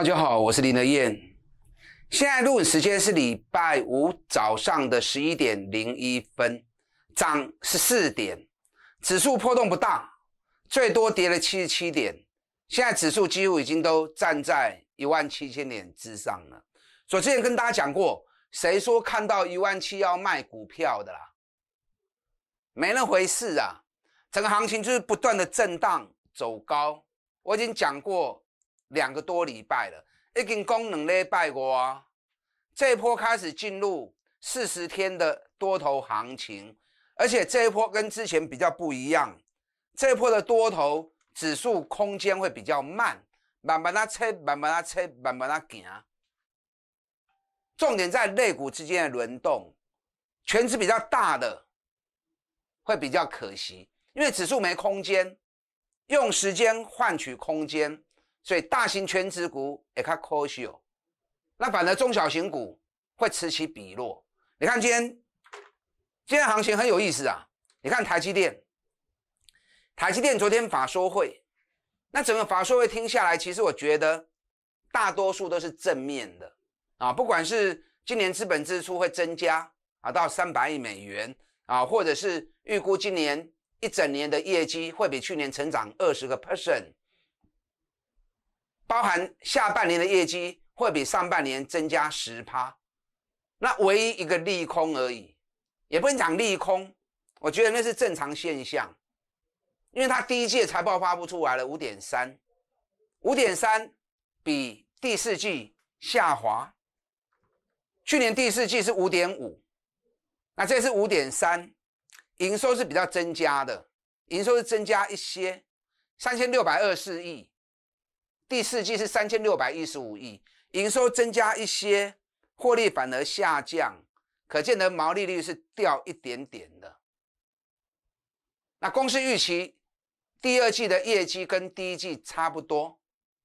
大家好，我是林德燕。现在录影时间是礼拜五早上的十一点零一分，涨十四点，指数波动不大，最多跌了七十七点。现在指数几乎已经都站在一万七千点之上所以之前跟大家讲过，谁说看到一万七要卖股票的啦？没那回事啊！整个行情就是不断的震荡走高。我已经讲过。两个多礼拜了，已经攻两礼拜过，这一波开始进入四十天的多头行情，而且这一波跟之前比较不一样，这一波的多头指数空间会比较慢，慢慢它切，慢慢它切，慢慢它行，重点在肋骨之间的轮动，全是比较大的，会比较可惜，因为指数没空间，用时间换取空间。所以大型全值股也看可惜哦，那反而中小型股会此起彼落。你看今天，今天行情很有意思啊。你看台积电，台积电昨天法说会，那整个法说会听下来，其实我觉得大多数都是正面的啊。不管是今年资本支出会增加啊，到三百亿美元啊，或者是预估今年一整年的业绩会比去年成长二十个 percent。包含下半年的业绩会比上半年增加十趴，那唯一一个利空而已，也不能讲利空，我觉得那是正常现象，因为它第一届财报发布出来了，五点三，五点三比第四季下滑，去年第四季是五点五，那这是五点三，营收是比较增加的，营收是增加一些，三千六百二十四亿。第四季是三千六百一十五亿营收增加一些，获利反而下降，可见的毛利率是掉一点点的。那公司预期第二季的业绩跟第一季差不多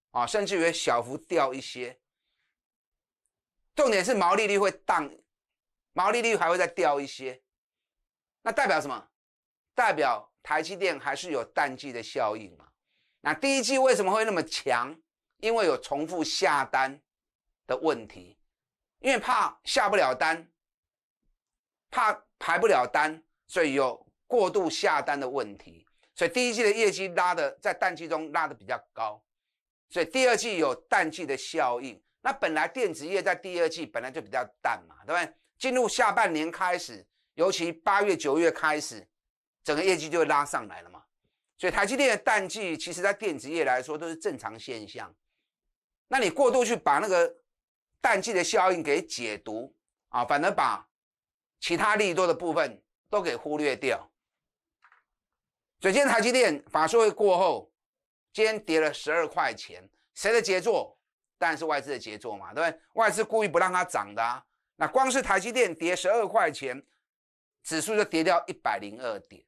啊，甚至于小幅掉一些。重点是毛利率会荡，毛利率还会再掉一些，那代表什么？代表台积电还是有淡季的效应嘛？那第一季为什么会那么强？因为有重复下单的问题，因为怕下不了单，怕排不了单，所以有过度下单的问题，所以第一季的业绩拉的在淡季中拉的比较高，所以第二季有淡季的效应。那本来电子业在第二季本来就比较淡嘛，对不对？进入下半年开始，尤其八月九月开始，整个业绩就会拉上来了嘛。所以台积电的淡季，其实，在电子业来说都是正常现象。那你过度去把那个淡季的效应给解读啊，反而把其他利多的部分都给忽略掉。所以今天台积电法说会过后，今天跌了十二块钱，谁的杰作？当然是外资的杰作嘛，对不对？外资故意不让它涨的。那光是台积电跌十二块钱，指数就跌掉一百零二点。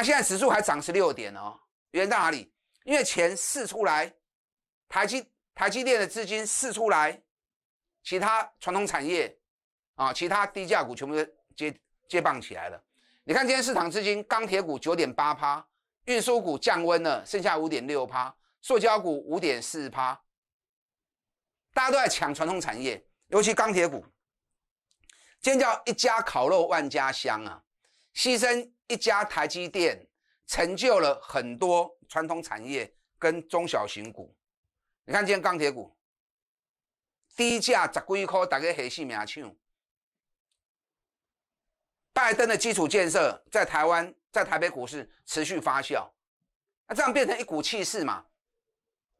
那现在指数还涨十六点哦，原因在哪里？因为钱释出来，台积台积电的资金释出来，其他传统产业啊，其他低价股全部都接接棒起来了。你看今天市场资金，钢铁股九点八趴，运输股降温了，剩下五点六趴，塑胶股五点四趴。大家都在抢传统产业，尤其钢铁股，今天叫一家烤肉万家香啊，牺牲。一家台积电成就了很多传统产业跟中小型股。你看今天钢铁股低价十几块，大概黑四名厂。拜登的基础建设在台湾，在台北股市持续发酵，那这样变成一股气势嘛？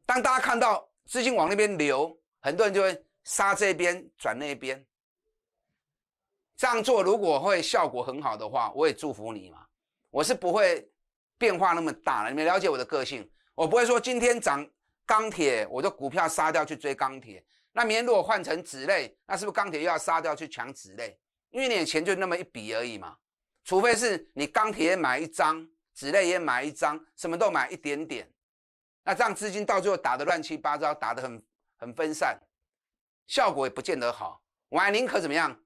当大家看到资金往那边流，很多人就会杀这边转那边。这样做如果会效果很好的话，我也祝福你嘛。我是不会变化那么大的，你们了解我的个性。我不会说今天涨钢铁，我的股票杀掉去追钢铁。那明天如果换成纸类，那是不是钢铁又要杀掉去抢纸类？因为你的钱就那么一笔而已嘛。除非是你钢铁也买一张，纸类也买一张，什么都买一点点。那这样资金到最后打的乱七八糟，打得很很分散，效果也不见得好。我还宁可怎么样？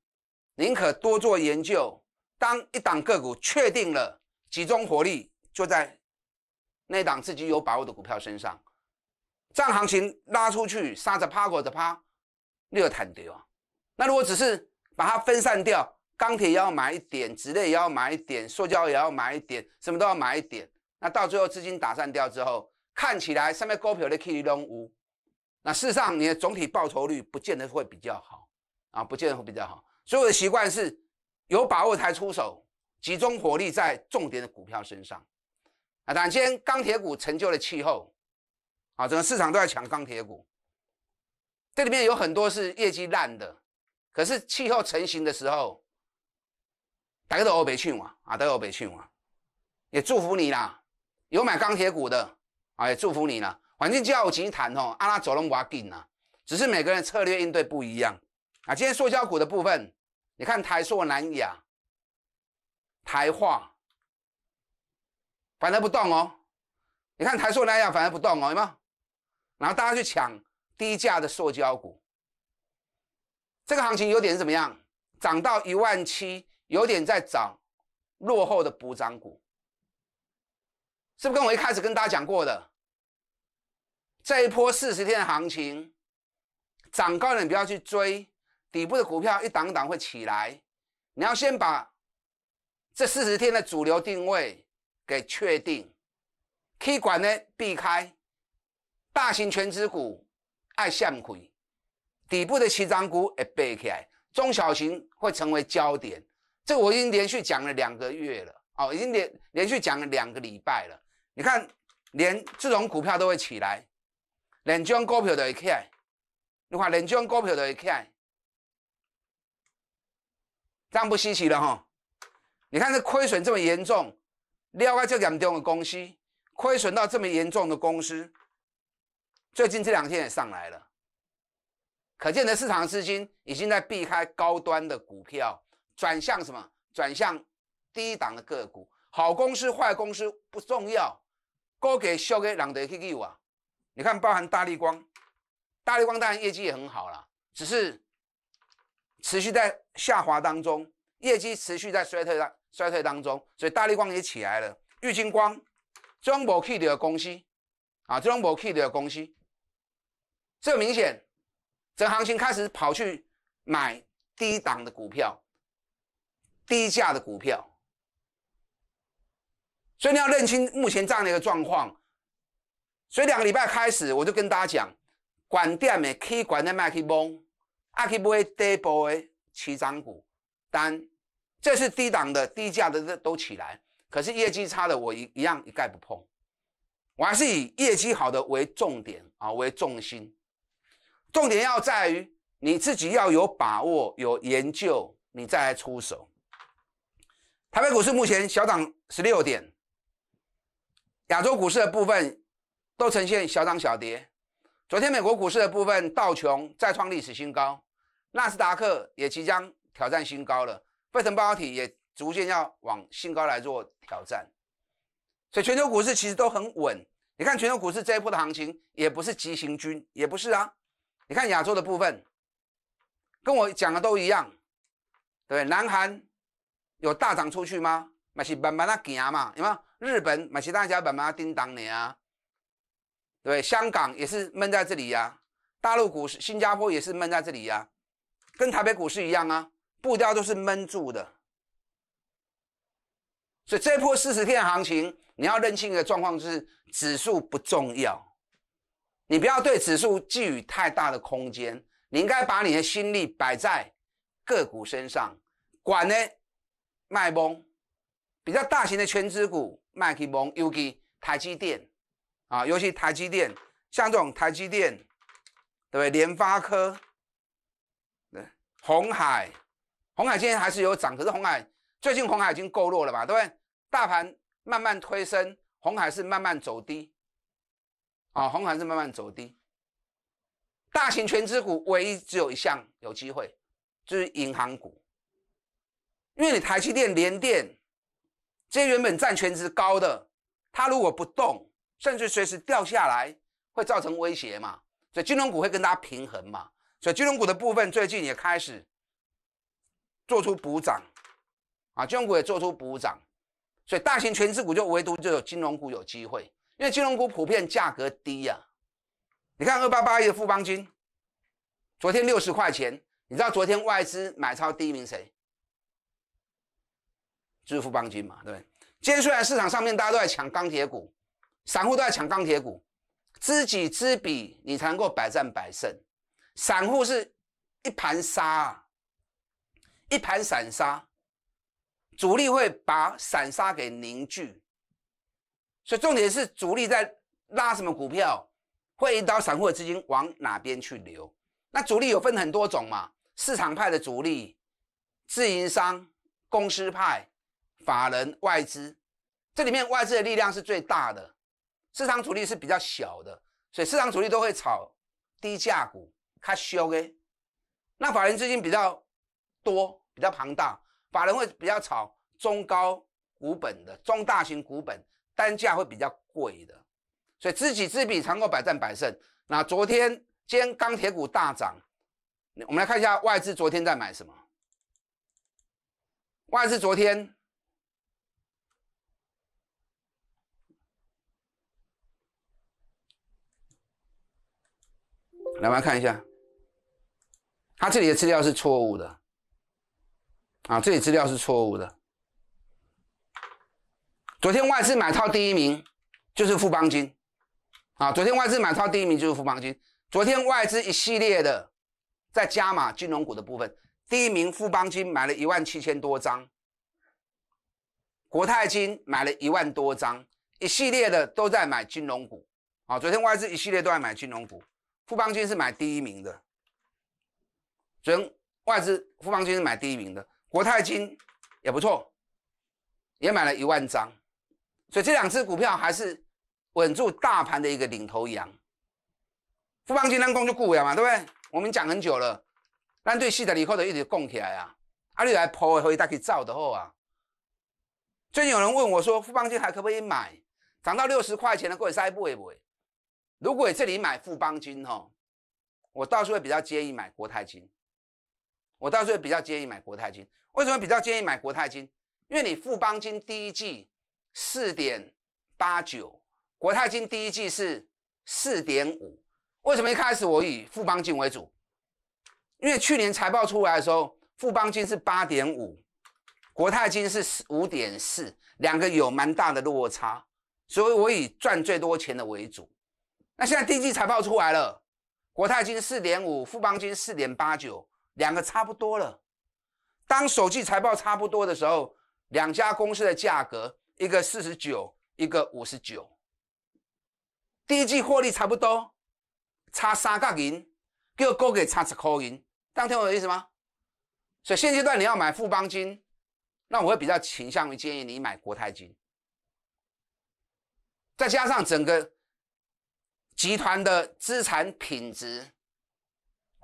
宁可多做研究。当一档个股确定了集中火力，就在那档自己有把握的股票身上，样行情拉出去，杀着趴过的趴，你有谈对啊？那如果只是把它分散掉，钢铁也要买一点，纸类也要买一点，塑胶也要买一点，什么都要买一点，那到最后资金打散掉之后，看起来上面股票的 K 线东屋，那事实上你的总体报酬率不见得会比较好啊，不见得会比较好。所有的习惯是，有把握才出手，集中火力在重点的股票身上。啊，当今天钢铁股成就了气候，啊，整个市场都在抢钢铁股。这里面有很多是业绩烂的，可是气候成型的时候，大家都欧北抢啊，啊，都欧北抢啊，也祝福你啦。有买钢铁股的，啊，也祝福你了。环境叫我谈哦，阿拉走龙不紧呐，只是每个人策略应对不一样。啊，今天塑胶股的部分，你看台塑、南亚、台化，反而不动哦。你看台塑、南亚反而不动哦，有没有？然后大家去抢低价的塑胶股。这个行情有点是怎么样？涨到一万七，有点在涨，落后的补涨股，是不是跟我一开始跟大家讲过的？这一波四十天的行情，涨高的你不要去追。底部的股票一涨档会起来，你要先把这四十天的主流定位给确定，去管呢避开大型全职股，爱向回，底部的七张股会背起来，中小型会成为焦点。这我已经连续讲了两个月了哦，已经连连续讲了两个礼拜了。你看，连这种股票都会起来，两张股票都会起来，你看两张股票都会起来。这样不稀奇了哈，你看这亏损这么严重，另外这两天的公司亏损到这么严重的公司，最近这两天也上来了，可见的市场资金已经在避开高端的股票，转向什么？转向低档的个股。好公司坏公司不重要，高给小给让得去溜啊！你看，包含大立光，大立光当然业绩也很好了，只是持续在。下滑当中，业绩持续在衰退、衰退当中，所以大力光也起来了。玉金光、这种 m k i e 的公司啊这种 m k i e 的公司，这明显，这行情开始跑去买低档的股票、低价的股票。所以你要认清目前这样的一个状况。所以两个礼拜开始，我就跟大家讲，管电的可以管的卖，可以崩，阿可以不会跌，不的。七张股单，这是低档的、低价的，这都起来。可是业绩差的，我一一样一概不碰。我还是以业绩好的为重点啊，为重心。重点要在于你自己要有把握、有研究，你再来出手。台北股市目前小涨十六点，亚洲股市的部分都呈现小涨小跌。昨天美国股市的部分，道琼再创历史新高。纳斯达克也即将挑战新高了，费城半导体也逐渐要往新高来做挑战，所以全球股市其实都很稳。你看全球股市这一波的行情，也不是急行军，也不是啊。你看亚洲的部分，跟我讲的都一样，对，南韩有大涨出去吗？买是慢慢啊行嘛，有吗？日本买其大家慢慢叮当你啊，对，香港也是闷在这里呀，大陆股市、新加坡也是闷在这里呀。跟台北股市一样啊，步调都是闷住的，所以这一波四十天行情，你要认清一个状况是指数不重要，你不要对指数寄予太大的空间，你应该把你的心力摆在个股身上，管呢卖崩，比较大型的全资股卖给懵，尤其台积电啊，尤其台积电，像这种台积电，对不对？联发科。红海，红海今天还是有涨，可是红海最近红海已经够弱了吧，对不对？大盘慢慢推升，红海是慢慢走低，啊，红海是慢慢走低。大型全资股唯一只有一项有机会，就是银行股，因为你台积电、联电这些原本占全资高的，它如果不动，甚至随时掉下来，会造成威胁嘛，所以金融股会跟它平衡嘛。所以金融股的部分最近也开始做出补涨啊，金融股也做出补涨，所以大型全资股就唯独只有金融股有机会，因为金融股普遍价格低呀。你看二八八一的富邦金，昨天六十块钱，你知道昨天外资买超第一名谁？就是富邦金嘛，对不对？今天虽然市场上面大家都在抢钢铁股，散户都在抢钢铁股，知己知彼，你才能够百战百胜。散户是一盘沙，一盘散沙，主力会把散沙给凝聚，所以重点是主力在拉什么股票，会引导散户的资金往哪边去流。那主力有分很多种嘛？市场派的主力、自营商、公司派、法人、外资，这里面外资的力量是最大的，市场主力是比较小的，所以市场主力都会炒低价股。他修 s 那法人资金比较多，比较庞大，法人会比较炒中高股本的、中大型股本，单价会比较贵的，所以知己知彼，常够百战百胜。那昨天今天钢铁股大涨，我们来看一下外资昨天在买什么。外资昨天，来我们看一下。他这里的资料是错误的，啊，这里资料是错误的。昨天外资买套第一名就是富邦金，啊，昨天外资买套第一名就是富邦金。昨天外资一系列的在加码金融股的部分，第一名富邦金买了一万七千多张，国泰金买了一万多张，一系列的都在买金融股，啊，昨天外资一系列都在买金融股，富邦金是买第一名的。准外资富邦金是买第一名的，国泰金也不错，也买了一万张，所以这两只股票还是稳住大盘的一个领头羊。富邦金当供就固了嘛，对不对？我们讲很久了，但对细的你后的一直供起来啊，阿里来抛，所以他可以造的货啊。最近有人问我说，富邦金还可不可以买？涨到六十块钱的柜子，还不会不会？如果这里买富邦金吼，我倒是会比较建议买国泰金。我到是比较建议买国泰金，为什么比较建议买国泰金？因为你富邦金第一季四点八九，国泰金第一季是四点五。为什么一开始我以富邦金为主？因为去年财报出来的时候，富邦金是八点五，国泰金是五点四，两个有蛮大的落差，所以我以赚最多钱的为主。那现在第一季财报出来了，国泰金四点五，富邦金四点八九。两个差不多了。当首季财报差不多的时候，两家公司的价格，一个四十九，一个五十九。第一季获利差不多，差三角银，叫个给差十块银。当听我的意思吗？所以现阶段你要买富邦金，那我会比较倾向于建议你买国泰金。再加上整个集团的资产品质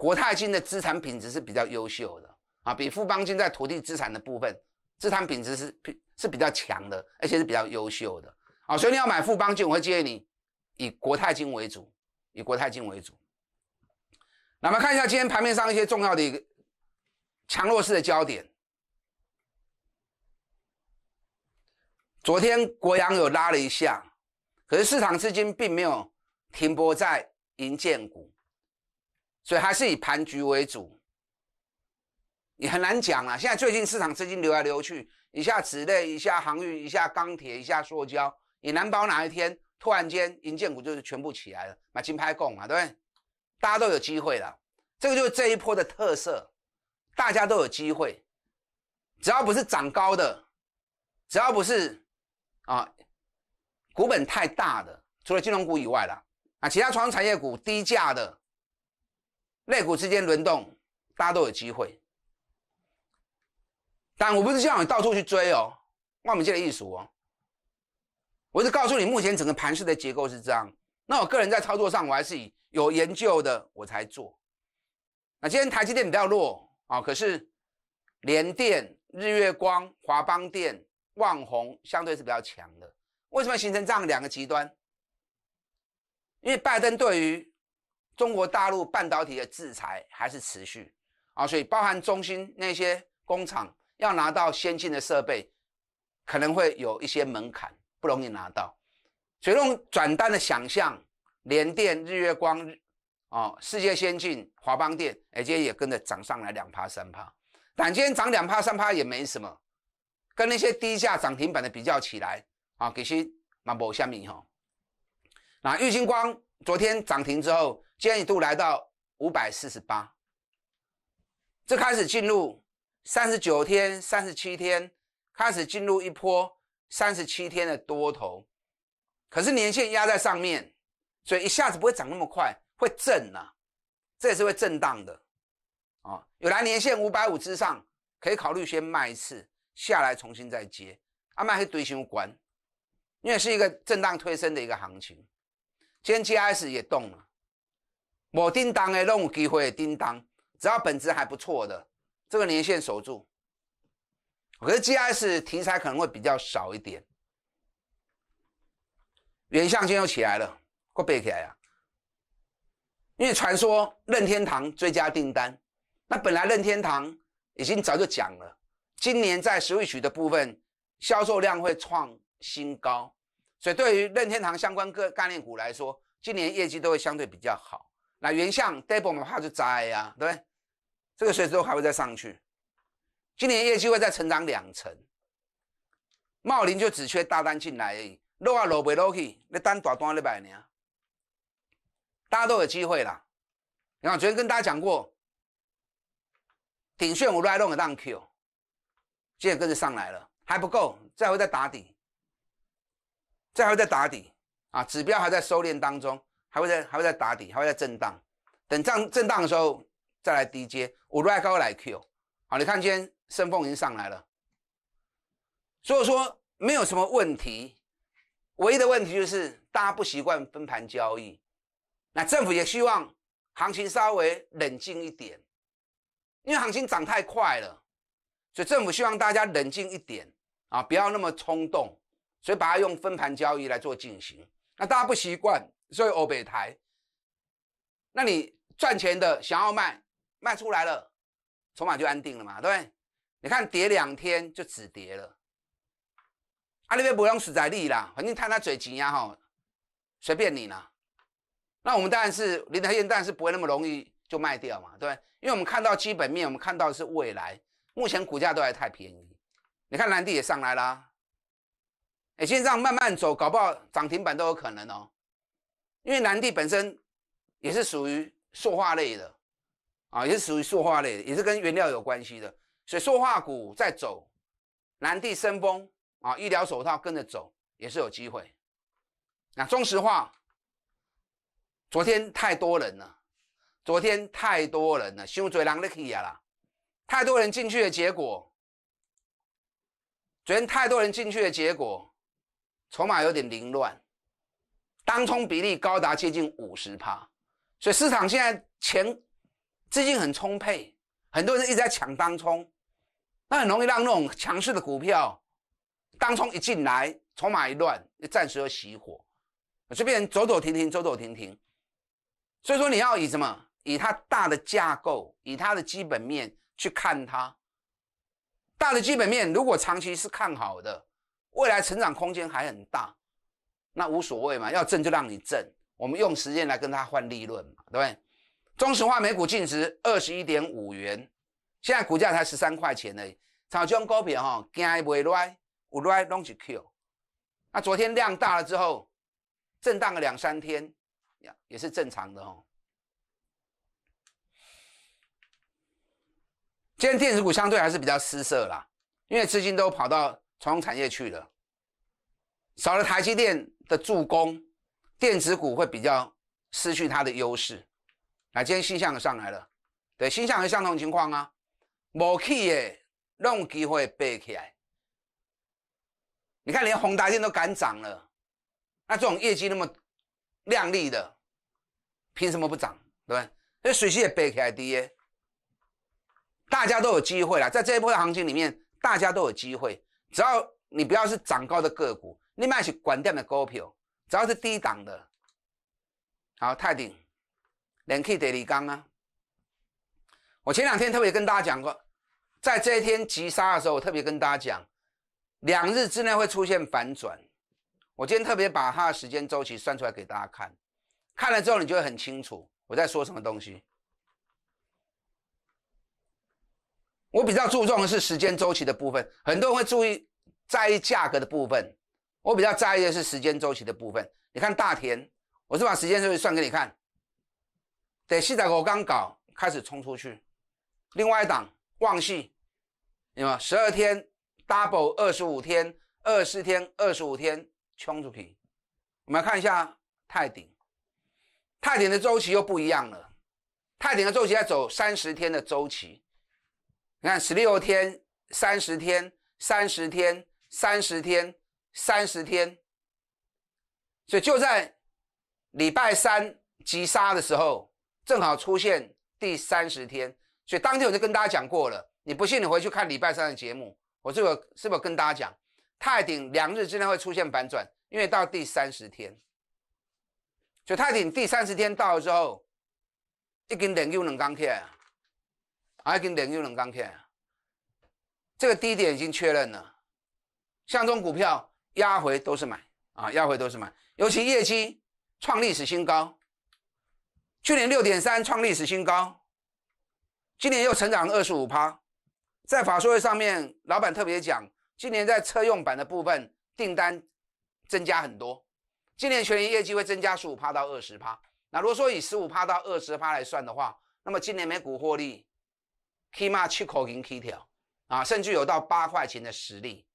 国泰金的资产品质是比较优秀的啊，比富邦金在土地资产的部分，资产品质是是是比较强的，而且是比较优秀的啊。所以你要买富邦金，我会建议你以国泰金为主，以国泰金为主。那我看一下今天盘面上一些重要的一强弱势的焦点。昨天国阳有拉了一下，可是市场资金并没有停泊在银建股。所以还是以盘局为主，也很难讲啊。现在最近市场资金流来流去，一下纸类，一下航运，一下钢铁，一下塑胶，也难保哪一天突然间银建股就是全部起来了，买金拍供啊，对不对？大家都有机会了，这个就是这一波的特色，大家都有机会，只要不是涨高的，只要不是啊股本太大的，除了金融股以外了，啊其他传统产业股低价的。肋股之间轮动，大家都有机会。但我不是叫你到处去追哦，万别进的一俗哦。我是告诉你，目前整个盘市的结构是这样。那我个人在操作上，我还是以有研究的我才做。那今天台积电比较弱啊，可是联电、日月光、华邦电、旺宏相对是比较强的。为什么形成这样两个极端？因为拜登对于中国大陆半导体的制裁还是持续啊，所以包含中芯那些工厂要拿到先进的设备，可能会有一些门槛，不容易拿到。所以用转单的想象，联电、日月光，哦，世界先进、华邦电，哎，今天也跟着涨上来两帕三帕。但今天涨两帕三帕也没什么，跟那些低价涨停板的比较起来，啊，其实嘛无虾米吼。那玉晶光。昨天涨停之后，今天一度来到五百四十八，这开始进入三十九天、三十七天，开始进入一波三十七天的多头，可是年限压在上面，所以一下子不会涨那么快，会震啊，这也是会震荡的啊。有来年限五百五之上，可以考虑先卖一次，下来重新再接。阿麦还堆新有关，因为是一个震荡推升的一个行情。今天 G I S 也动了，某叮当诶，仍有机会。叮当只要本质还不错的，这个年限守住。我觉得 G I S 题材可能会比较少一点。原相机又起来了，又背起来了，因为传说任天堂追加订单。那本来任天堂已经早就讲了，今年在 Switch 的部分销售量会创新高。所以，对于任天堂相关个概念股来说，今年业绩都会相对比较好。那原相 Double 嘛，怕就栽呀，对不对？这个随时都还会再上去，今年业绩会再成长两成。茂林就只缺大单进来而已，落啊落不落去，那单大单一百年，大家都有机会啦。然后昨天跟大家讲过，顶炫我还弄个当 Q，接着跟着上来了，还不够，再会再打底。这还会在打底啊，指标还在收敛当中，还会在还会在打底，还会在震荡。等涨震荡的时候再来低接，我拉高来 Q。好，你看今天升凤已经上来了，所以说没有什么问题，唯一的问题就是大家不习惯分盘交易。那政府也希望行情稍微冷静一点，因为行情涨太快了，所以政府希望大家冷静一点啊，不要那么冲动。所以把它用分盘交易来做进行，那大家不习惯，所以欧北台，那你赚钱的想要卖卖出来了，筹码就安定了嘛，对不你看跌两天就止跌了，啊，那边不用死在力啦，反正看他嘴紧呀哈，随便你啦。那我们当然是林德燕，但是不会那么容易就卖掉嘛，对不因为我们看到基本面，我们看到是未来目前股价都还太便宜，你看蓝地也上来了。哎，先这样慢慢走，搞不好涨停板都有可能哦。因为南地本身也是属于塑化类的，啊，也是属于塑化类的，也是跟原料有关系的。所以塑化股在走，南地升风啊，医疗手套跟着走也是有机会。那中石化昨天太多人了，昨天太多人了，太多人进去的结果，昨天太多人进去的结果。筹码有点凌乱，当冲比例高达接近五十趴，所以市场现在钱资金很充沛，很多人一直在抢当冲，那很容易让那种强势的股票当冲一进来，筹码一乱，暂时而熄火，随便走走停停，走走停停。所以说你要以什么？以它大的架构，以它的基本面去看它。大的基本面如果长期是看好的。未来成长空间还很大，那无所谓嘛，要挣就让你挣，我们用时间来跟他换利润嘛，对不对？中石化每股净值二十一点五元，现在股价才十三块钱呢。炒这高股票，哈，惊也不来，不来东西翘。那昨天量大了之后，震荡了两三天，也是正常的哦。今天电子股相对还是比较失色啦，因为资金都跑到。传统产业去了，少了台积电的助攻，电子股会比较失去它的优势。那今天新向也上来了，对，新向也相同情况啊，无去的弄机会背起来。你看，连宏达电都敢涨了，那这种业绩那么亮丽的，凭什么不涨？对不对？那水星也背起来的耶，大家都有机会啦，在这一波行情里面，大家都有机会。只要你不要是涨高的个股，你买一些掉店的股票，只要是低档的，好泰鼎、连 k y 德刚啊。我前两天特别跟大家讲过，在这一天急杀的时候，我特别跟大家讲，两日之内会出现反转。我今天特别把它的时间周期算出来给大家看，看了之后你就会很清楚我在说什么东西。我比较注重的是时间周期的部分，很多人会注意在意价格的部分。我比较在意的是时间周期的部分。你看大田，我是把时间周期算给你看。得西大我刚搞开始冲出去，另外一档旺系，你知道十二天 double 二十五天，二十天二十五天冲出去？我们来看一下泰鼎，泰鼎的周期又不一样了，泰鼎的周期要走三十天的周期。你看，十六天、三十天、三十天、三十天、三十天，所以就在礼拜三急杀的时候，正好出现第三十天。所以当天我就跟大家讲过了，你不信你回去看礼拜三的节目，我这个是不是跟大家讲，泰顶两日之内会出现反转，因为到第三十天，所以泰顶第三十天到了之后，一根点又刚钢铁。I can d e f i n i u n a n 这个低点已经确认了，像这种股票压回都是买啊，压回都是买。尤其业绩创历史新高，去年六点三创历史新高，今年又成长二十五趴。在法说会上面，老板特别讲，今年在车用版的部分订单增加很多，今年全年业绩会增加十五趴到二十趴。那如果说以十五趴到二十趴来算的话，那么今年每股获利。起码七块钱一条，啊，甚至有到八块钱的实力。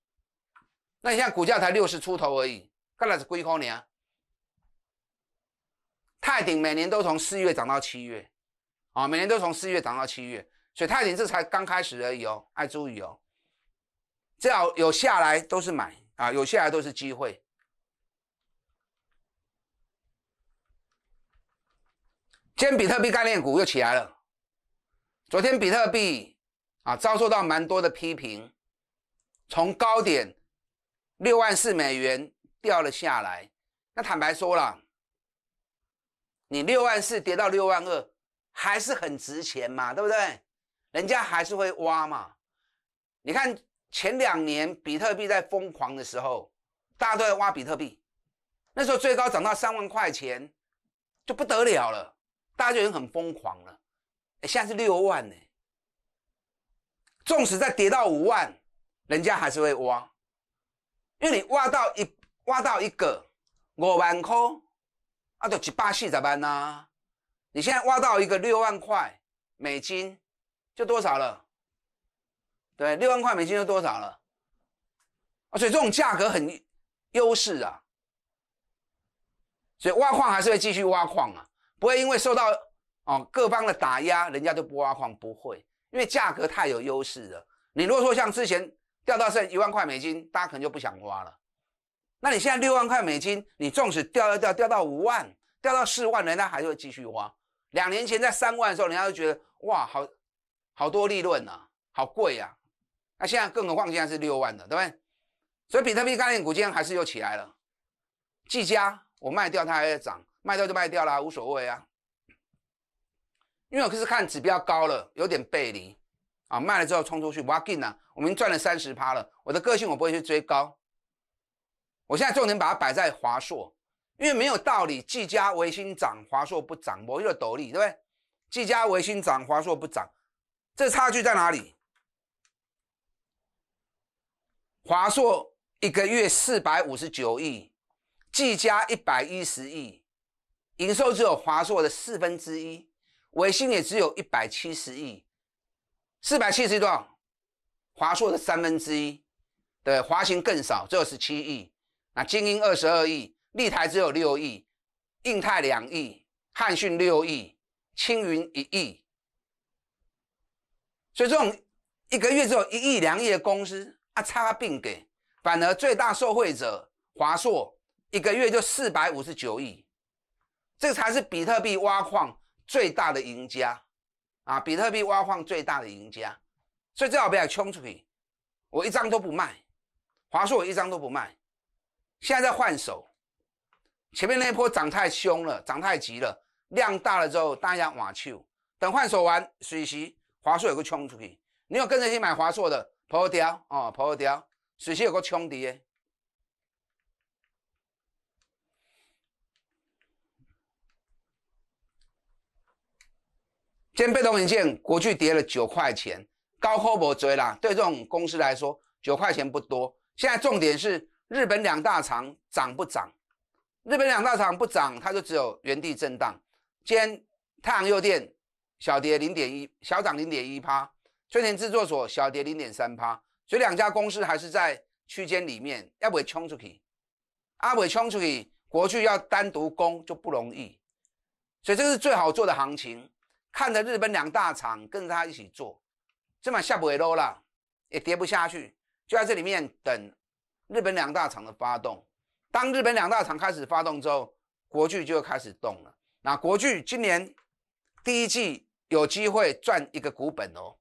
那你现在股价才六十出头而已，干啥子龟壳娘？泰鼎每年都从四月涨到七月，啊，每年都从四月涨到七月，所以泰鼎这才刚开始而已哦，爱注意哦。只要有下来都是买啊，有下来都是机会。今天比特币概念股又起来了。昨天比特币啊遭受到蛮多的批评，从高点六万四美元掉了下来。那坦白说了，你六万四跌到六万二，还是很值钱嘛，对不对？人家还是会挖嘛。你看前两年比特币在疯狂的时候，大家都在挖比特币，那时候最高涨到三万块钱，就不得了了，大家就已经很疯狂了。现在是六万呢，纵使再跌到五万，人家还是会挖，因为你挖到一挖到一个五万块，啊，就一百四十万呐。你现在挖到一个六万块美金，就多少了？对，六万块美金就多少了？啊，所以这种价格很优势啊，所以挖矿还是会继续挖矿啊，不会因为受到。哦，各方的打压，人家就不挖矿，不会，因为价格太有优势了。你如果说像之前掉到剩一万块美金，大家可能就不想挖了。那你现在六万块美金，你纵使掉掉掉到五万，掉到四万，人家还是会继续挖。两年前在三万的时候，人家就觉得哇，好，好多利润呢，好贵呀。那现在，更何况现在是六万的，对不对？所以比特币概念股今天还是又起来了。技嘉我卖掉它还在涨，卖掉就卖掉啦，无所谓啊。因为我是看指标高了，有点背离啊，卖了之后冲出去，walk i 啊，我们赚了三十趴了。我的个性我不会去追高，我现在重点把它摆在华硕，因为没有道理，技嘉、唯芯涨，华硕不涨，我有斗力，对不对？技嘉、唯芯涨，华硕不涨，这差距在哪里？华硕一个月四百五十九亿，技嘉一百一十亿，营收只有华硕的四分之一。伟星也只有一百七十亿，四百七十亿多少？华硕的三分之一，对，华行更少，只有十七亿。那精英二十二亿，立台只有六亿，印泰两亿，汉讯六亿，青云一亿。所以这种一个月只有一亿两亿的公司，啊，差并给，反而最大受惠者华硕，一个月就四百五十九亿，这才是比特币挖矿。最大的赢家啊，比特币挖矿最大的赢家，所以最好不要冲出去，我一张都不卖，华硕我一张都不卖，现在在换手，前面那一波涨太凶了，涨太急了，量大了之后大家挖去，等换手完，水席华硕有个冲出去，你有跟着去买华硕的，抛掉啊，抛掉，水席有个冲跌。今天被动文件国巨跌了九块钱，高科博追了。对这种公司来说，九块钱不多。现在重点是日本两大厂涨不涨？日本两大厂不涨，它就只有原地震荡。今天太阳诱电小跌零点一，小涨零点一趴；春田制作所小跌零点三趴。所以两家公司还是在区间里面，不伟冲出去，阿伟冲出去，国巨要单独攻就不容易。所以这是最好做的行情。看着日本两大厂跟着他一起做，这么下不回头了，也跌不下去，就在这里面等日本两大厂的发动。当日本两大厂开始发动之后，国剧就开始动了。那国剧今年第一季有机会赚一个股本哦，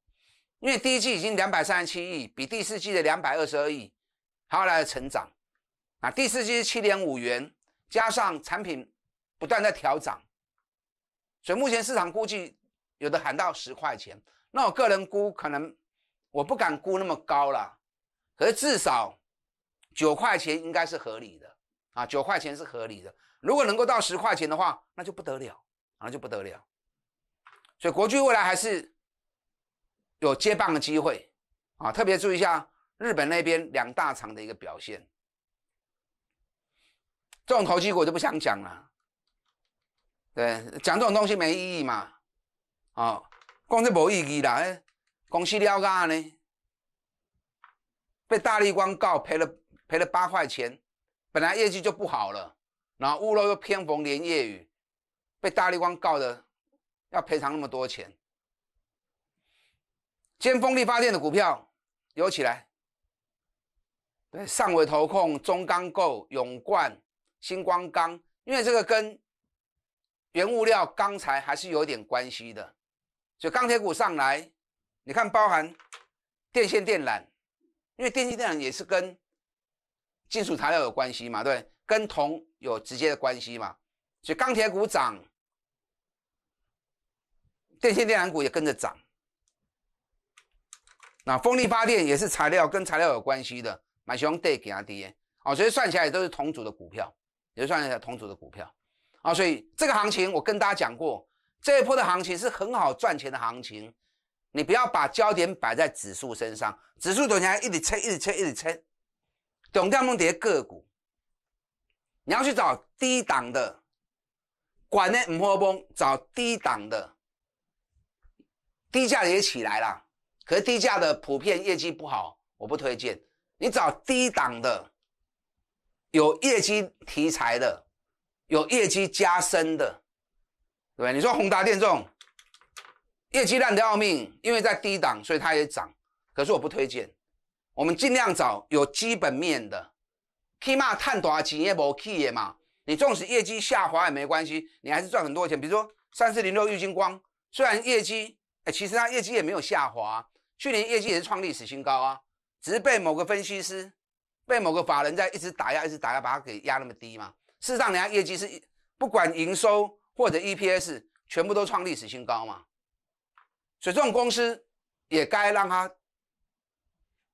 因为第一季已经两百三十七亿，比第四季的两百二十二亿还来的成长。啊，第四季是七点五元，加上产品不断在调涨，所以目前市场估计。有的喊到十块钱，那我个人估可能，我不敢估那么高了，可是至少九块钱应该是合理的啊，九块钱是合理的。如果能够到十块钱的话，那就不得了，那就不得了。所以国巨未来还是有接棒的机会啊，特别注意一下日本那边两大厂的一个表现。这种投机股我就不想讲了，对，讲这种东西没意义嘛。啊，光这无意义啦，公司了噶呢，被大力光告赔了赔了八块钱，本来业绩就不好了，然后屋漏又偏逢连夜雨，被大力光告的要赔偿那么多钱。尖峰力发电的股票有起来，对，上尾投控、中钢构、永冠、星光钢，因为这个跟原物料钢材还是有点关系的。所以钢铁股上来，你看包含电线电缆，因为电线电缆也是跟金属材料有关系嘛，对，跟铜有直接的关系嘛。所以钢铁股涨，电线电缆股也跟着涨。那风力发电也是材料跟材料有关系的，买熊跌，给它跌，啊，所以算起来也都是同组的股票，也算起来同组的股票，啊，所以这个行情我跟大家讲过。这一波的行情是很好赚钱的行情，你不要把焦点摆在指数身上，指数走起来一直撑，一直撑，一直撑。总掉梦跌个股，你要去找低档的，管呢唔好爆，找低档的，低价也起来了，可是低价的普遍业绩不好，我不推荐。你找低档的，有业绩题材的，有业绩加深的。对，你说宏达电这种业绩烂得要命，因为在低档，所以它也涨。可是我不推荐，我们尽量找有基本面的。起码碳短啊，企业无企业嘛。你纵使业绩下滑也没关系，你还是赚很多钱。比如说，三四零六玉金光，虽然业绩，哎，其实它业绩也没有下滑，去年业绩也是创历史新高啊。只是被某个分析师，被某个法人，在一直打压，一直打压，把它给压那么低嘛。事实上，人家业绩是不管营收。或者 EPS 全部都创历史新高嘛，所以这种公司也该让他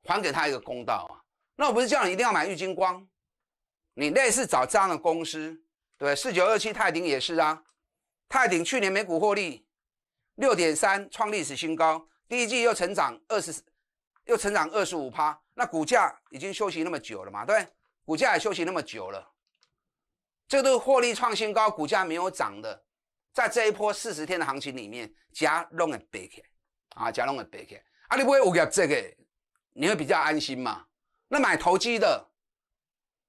还给他一个公道啊。那我不是叫你一定要买玉金光，你类似找这样的公司，对，四九二七泰鼎也是啊。泰鼎去年每股获利六点三，创历史新高，第一季又成长二十，又成长二十五趴，那股价已经休息那么久了嘛，对，股价也休息那么久了。这都是获利创新高，股价没有涨的，在这一波四十天的行情里面，加弄 o n g 啊加弄 o n g 啊你不会误业这个，你会比较安心嘛？那买投机的，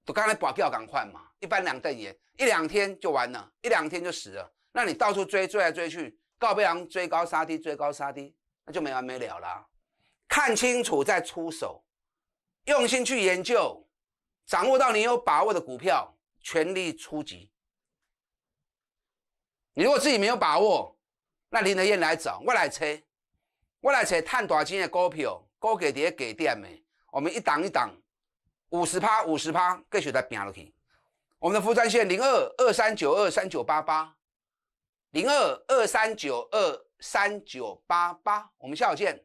都刚才把票赶快嘛，一般两顿盐，一两天就完了，一两天就死了。那你到处追，追来追去，告别人追高杀低，追高杀低，那就没完没了啦。看清楚再出手，用心去研究，掌握到你有把握的股票。全力出击！你如果自己没有把握，那林德燕来找我来吹，我来吹碳大金的股票，高给跌给跌没？我们一档一档，五十趴五十趴，继续再拼落去。我们的副战线零二二三九二三九八八，零二二三九二三九八八，我们下午见。